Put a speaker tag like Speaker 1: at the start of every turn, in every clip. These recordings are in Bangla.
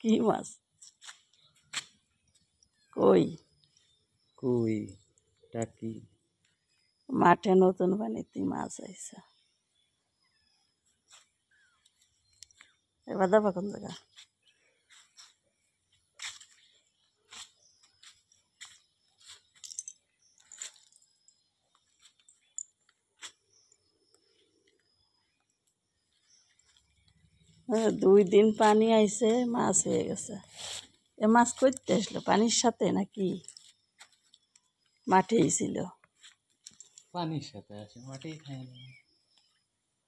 Speaker 1: की मास
Speaker 2: कोई कोई टाकी
Speaker 1: माठे नतुन बनी ती मास ऐसा ए बदा बकन जगह হ্যাঁ, দুই দিন পানি আইছে মাছ হয়ে গেছে এ মাছ করতে আসলো পানির সাথে নাকি মাঠেই ছিল
Speaker 3: পানির সাথে মাঠেই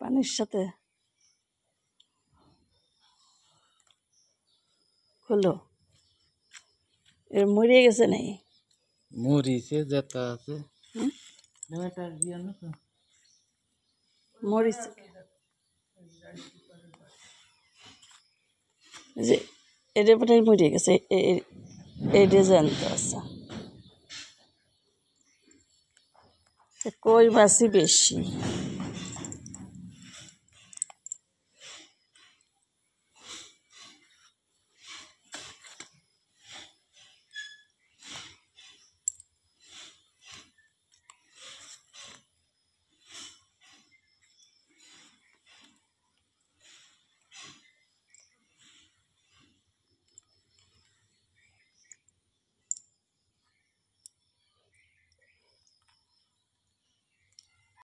Speaker 1: পানির সাথে হলো এ মরিয়ে গেছে নাই
Speaker 2: মরিছে যেটা আছে
Speaker 1: মরিছে যে এদের এটা বোধহয় মরে গেছে এটা জানতে আছে কই বাসি বেশি